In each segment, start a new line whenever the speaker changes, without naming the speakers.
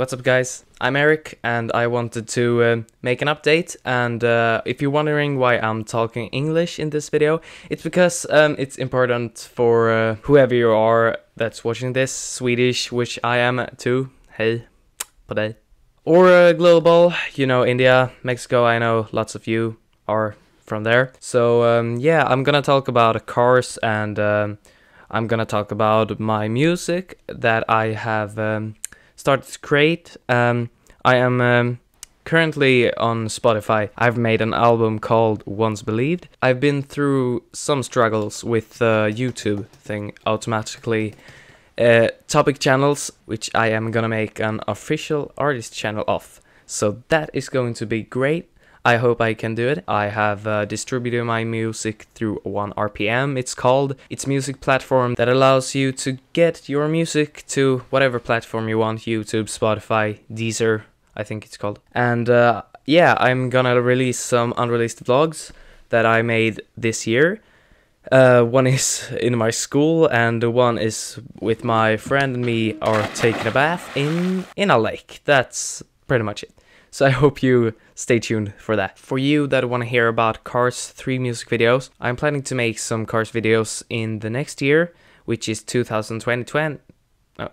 What's up, guys? I'm Eric, and I wanted to uh, make an update. And uh, if you're wondering why I'm talking English in this video, it's because um, it's important for uh, whoever you are that's watching this, Swedish, which I am too. Hey, på dig. Or uh, global, you know, India, Mexico, I know lots of you are from there. So um, yeah, I'm gonna talk about cars and um, I'm gonna talk about my music that I have um, started great. Um, I am um, currently on Spotify. I've made an album called Once Believed. I've been through some struggles with the uh, YouTube thing automatically. Uh, topic channels, which I am gonna make an official artist channel of. So that is going to be great. I hope I can do it. I have uh, distributed my music through 1RPM, it's called. It's music platform that allows you to get your music to whatever platform you want, YouTube, Spotify, Deezer, I think it's called. And uh, yeah, I'm gonna release some unreleased vlogs that I made this year. Uh, one is in my school, and one is with my friend and me are taking a bath in in a lake. That's pretty much it. So I hope you stay tuned for that. For you that want to hear about Cars 3 music videos, I'm planning to make some Cars videos in the next year, which is 2020, oh,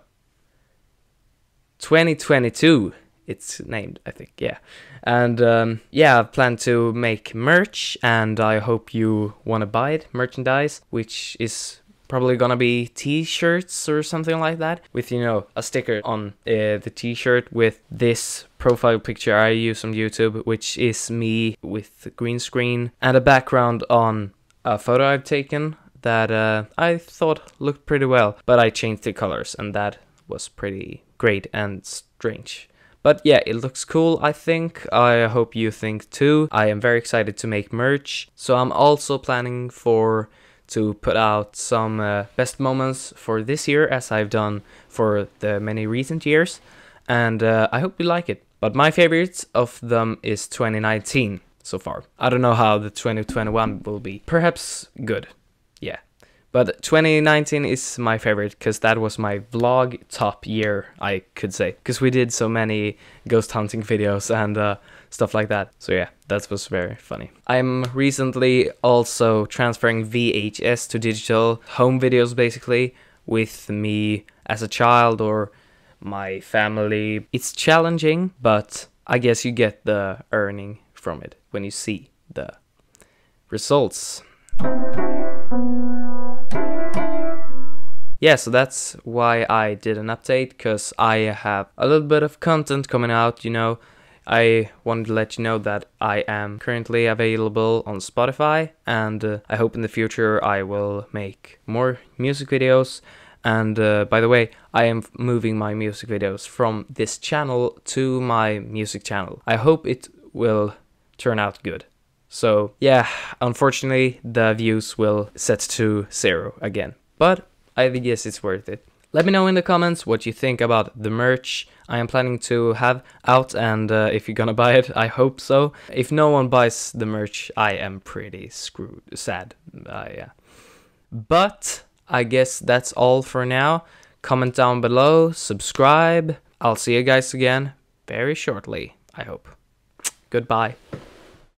2022 it's named, I think, yeah. And um, yeah, I plan to make merch, and I hope you want to buy it, merchandise, which is probably gonna be t-shirts or something like that with you know a sticker on uh, the t-shirt with this profile picture I use on YouTube which is me with green screen and a background on a photo I've taken that uh, I thought looked pretty well but I changed the colors and that was pretty great and strange. But yeah, it looks cool, I think. I hope you think too. I am very excited to make merch. So I'm also planning for to put out some uh, best moments for this year, as I've done for the many recent years, and uh, I hope you like it. But my favorite of them is 2019 so far. I don't know how the 2021 will be. Perhaps good. Yeah. But 2019 is my favorite because that was my vlog top year, I could say, because we did so many ghost hunting videos and uh, stuff like that. So yeah, that was very funny. I'm recently also transferring VHS to digital home videos basically with me as a child or my family. It's challenging, but I guess you get the earning from it when you see the results. yeah, so that's why I did an update, because I have a little bit of content coming out, you know. I wanted to let you know that I am currently available on Spotify, and uh, I hope in the future I will make more music videos. And uh, by the way, I am moving my music videos from this channel to my music channel. I hope it will turn out good. So, yeah, unfortunately, the views will set to zero again. But I guess it's worth it. Let me know in the comments what you think about the merch I am planning to have out and uh, if you're gonna buy it, I hope so. If no one buys the merch, I am pretty screwed, sad, uh, yeah. But I guess that's all for now. Comment down below, subscribe. I'll see you guys again very shortly, I hope. Goodbye.